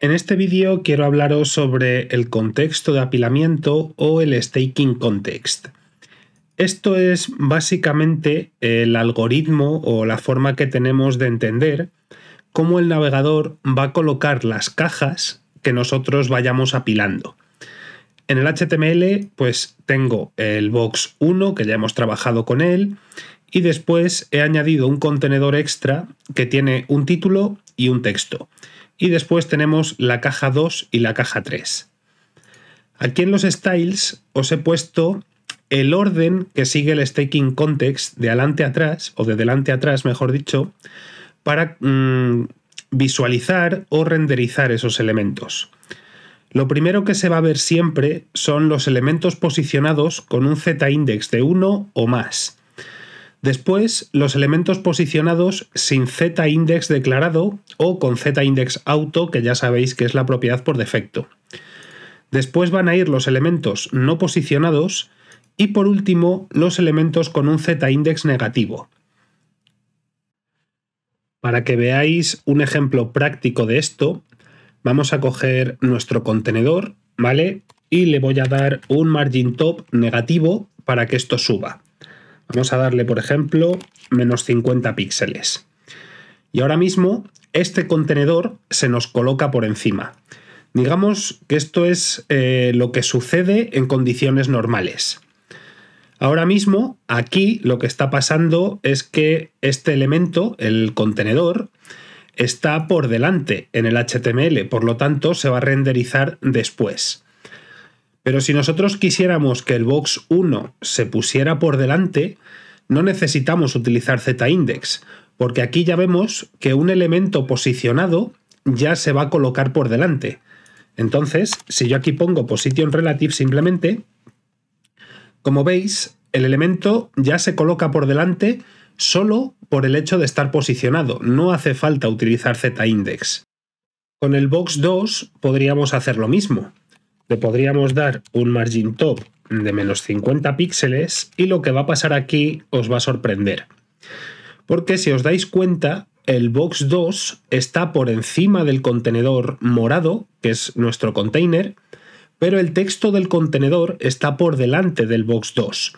En este vídeo quiero hablaros sobre el contexto de apilamiento o el staking context. Esto es básicamente el algoritmo o la forma que tenemos de entender cómo el navegador va a colocar las cajas que nosotros vayamos apilando. En el HTML pues tengo el box 1 que ya hemos trabajado con él y después he añadido un contenedor extra que tiene un título y un texto y después tenemos la caja 2 y la caja 3. Aquí en los styles os he puesto el orden que sigue el staking context de adelante atrás, o de delante atrás, mejor dicho, para mm, visualizar o renderizar esos elementos. Lo primero que se va a ver siempre son los elementos posicionados con un z-index de 1 o más. Después, los elementos posicionados sin z-index declarado o con z-index auto, que ya sabéis que es la propiedad por defecto. Después van a ir los elementos no posicionados y por último los elementos con un z-index negativo. Para que veáis un ejemplo práctico de esto, vamos a coger nuestro contenedor, ¿vale? Y le voy a dar un margin top negativo para que esto suba. Vamos a darle, por ejemplo, menos 50 píxeles. Y ahora mismo este contenedor se nos coloca por encima. Digamos que esto es eh, lo que sucede en condiciones normales. Ahora mismo, aquí lo que está pasando es que este elemento, el contenedor, está por delante en el HTML, por lo tanto se va a renderizar después. Pero si nosotros quisiéramos que el box 1 se pusiera por delante, no necesitamos utilizar z-index, porque aquí ya vemos que un elemento posicionado ya se va a colocar por delante. Entonces, si yo aquí pongo position relative simplemente, como veis, el elemento ya se coloca por delante solo por el hecho de estar posicionado, no hace falta utilizar z-index. Con el box 2 podríamos hacer lo mismo le podríamos dar un margin top de menos 50 píxeles y lo que va a pasar aquí os va a sorprender. Porque si os dais cuenta, el box 2 está por encima del contenedor morado, que es nuestro container, pero el texto del contenedor está por delante del box 2.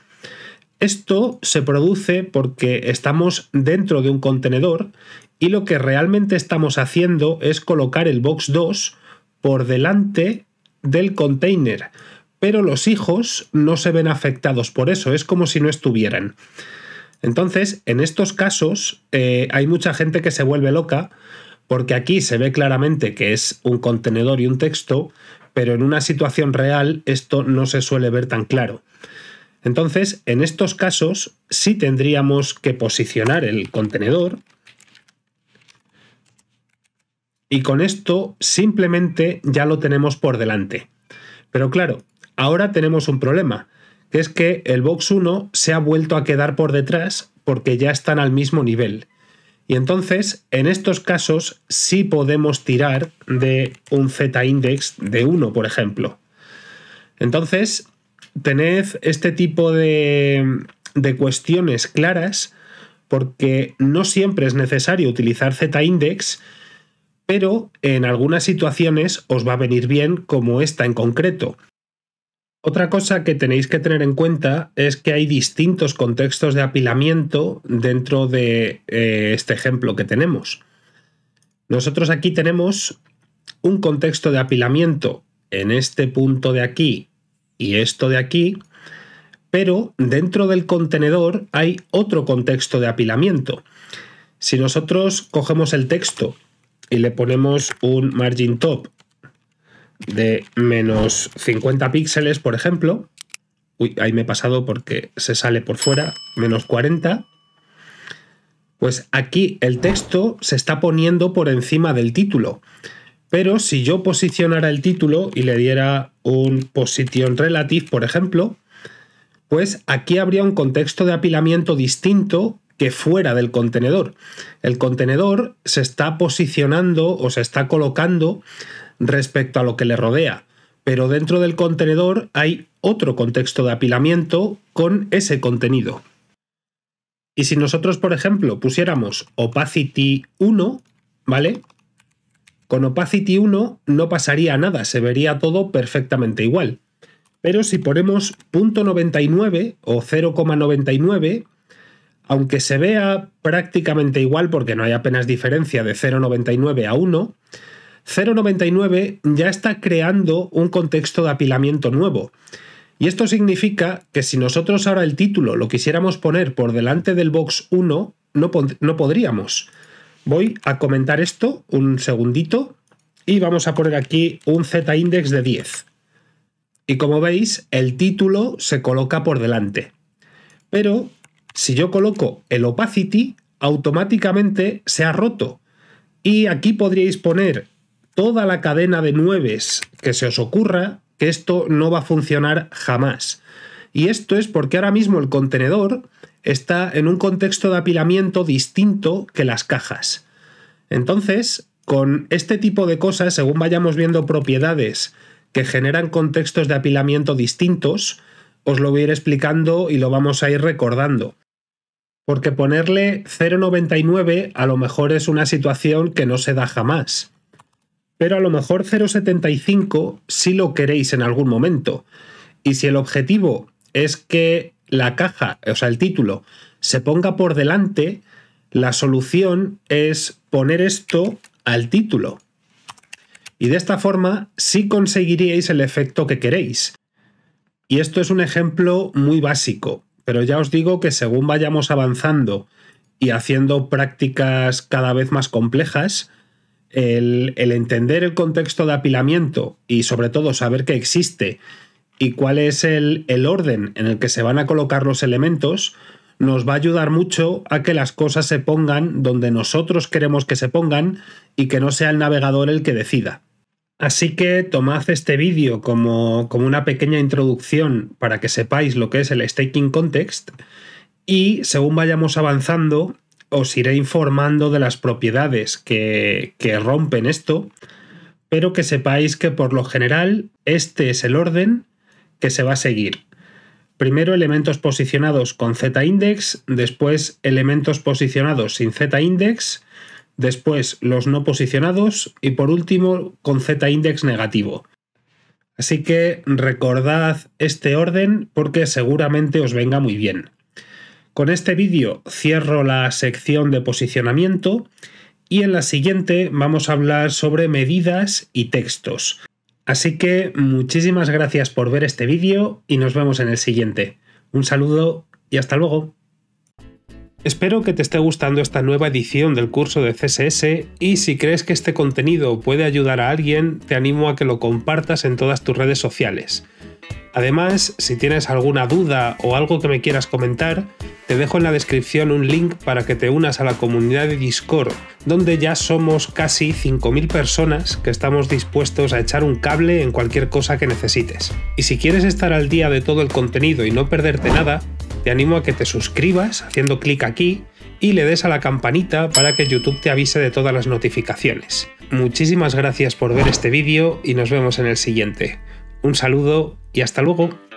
Esto se produce porque estamos dentro de un contenedor y lo que realmente estamos haciendo es colocar el box 2 por delante del container, pero los hijos no se ven afectados por eso, es como si no estuvieran. Entonces, en estos casos eh, hay mucha gente que se vuelve loca porque aquí se ve claramente que es un contenedor y un texto, pero en una situación real esto no se suele ver tan claro. Entonces, en estos casos sí tendríamos que posicionar el contenedor y con esto simplemente ya lo tenemos por delante. Pero claro, ahora tenemos un problema, que es que el Box 1 se ha vuelto a quedar por detrás porque ya están al mismo nivel. Y entonces, en estos casos, sí podemos tirar de un z-index de 1, por ejemplo. Entonces, tened este tipo de, de cuestiones claras porque no siempre es necesario utilizar z-index pero en algunas situaciones os va a venir bien como esta en concreto. Otra cosa que tenéis que tener en cuenta es que hay distintos contextos de apilamiento dentro de eh, este ejemplo que tenemos. Nosotros aquí tenemos un contexto de apilamiento en este punto de aquí y esto de aquí, pero dentro del contenedor hay otro contexto de apilamiento. Si nosotros cogemos el texto y le ponemos un margin top de menos 50 píxeles, por ejemplo. Uy, ahí me he pasado porque se sale por fuera, menos 40. Pues aquí el texto se está poniendo por encima del título. Pero si yo posicionara el título y le diera un position relative, por ejemplo, pues aquí habría un contexto de apilamiento distinto que fuera del contenedor. El contenedor se está posicionando o se está colocando respecto a lo que le rodea, pero dentro del contenedor hay otro contexto de apilamiento con ese contenido. Y si nosotros, por ejemplo, pusiéramos opacity 1, ¿vale? Con opacity 1 no pasaría nada, se vería todo perfectamente igual. Pero si ponemos 0.99 o 0,99, aunque se vea prácticamente igual porque no hay apenas diferencia de 0,99 a 1, 0,99 ya está creando un contexto de apilamiento nuevo. Y esto significa que si nosotros ahora el título lo quisiéramos poner por delante del box 1, no, no podríamos. Voy a comentar esto un segundito y vamos a poner aquí un z-index de 10. Y como veis, el título se coloca por delante. Pero si yo coloco el opacity, automáticamente se ha roto. Y aquí podríais poner toda la cadena de nueves que se os ocurra, que esto no va a funcionar jamás. Y esto es porque ahora mismo el contenedor está en un contexto de apilamiento distinto que las cajas. Entonces, con este tipo de cosas, según vayamos viendo propiedades que generan contextos de apilamiento distintos, os lo voy a ir explicando y lo vamos a ir recordando. Porque ponerle 0,99 a lo mejor es una situación que no se da jamás. Pero a lo mejor 0,75 sí lo queréis en algún momento. Y si el objetivo es que la caja, o sea, el título, se ponga por delante, la solución es poner esto al título. Y de esta forma sí conseguiríais el efecto que queréis. Y esto es un ejemplo muy básico, pero ya os digo que según vayamos avanzando y haciendo prácticas cada vez más complejas, el, entender el contexto de apilamiento y sobre todo saber que existe y cuál es el orden en el que se van a colocar los elementos, nos va a ayudar mucho a que las cosas se pongan donde nosotros queremos que se pongan y que no sea el navegador el que decida. Así que tomad este vídeo como, una pequeña introducción para que sepáis lo que es el staking context y según vayamos avanzando os iré informando de las propiedades que, que rompen esto, pero que sepáis que por lo general este es el orden que se va a seguir. Primero elementos posicionados con Z-index, después elementos posicionados sin Z-index, después los no posicionados y por último con z-index negativo. Así que recordad este orden porque seguramente os venga muy bien. Con este vídeo cierro la sección de posicionamiento y en la siguiente vamos a hablar sobre medidas y textos. Así que muchísimas gracias por ver este vídeo y nos vemos en el siguiente. Un saludo y hasta luego. Espero que te esté gustando esta nueva edición del curso de CSS y si crees que este contenido puede ayudar a alguien, te animo a que lo compartas en todas tus redes sociales. Además, si tienes alguna duda o algo que me quieras comentar, te dejo en la descripción un link para que te unas a la comunidad de Discord, donde ya somos casi 5.000 personas que estamos dispuestos a echar un cable en cualquier cosa que necesites. Y si quieres estar al día de todo el contenido y no perderte nada, te animo a que te suscribas haciendo clic aquí y le des a la campanita para que YouTube te avise de todas las notificaciones. Muchísimas gracias por ver este vídeo y nos vemos en el siguiente. Un saludo y hasta luego.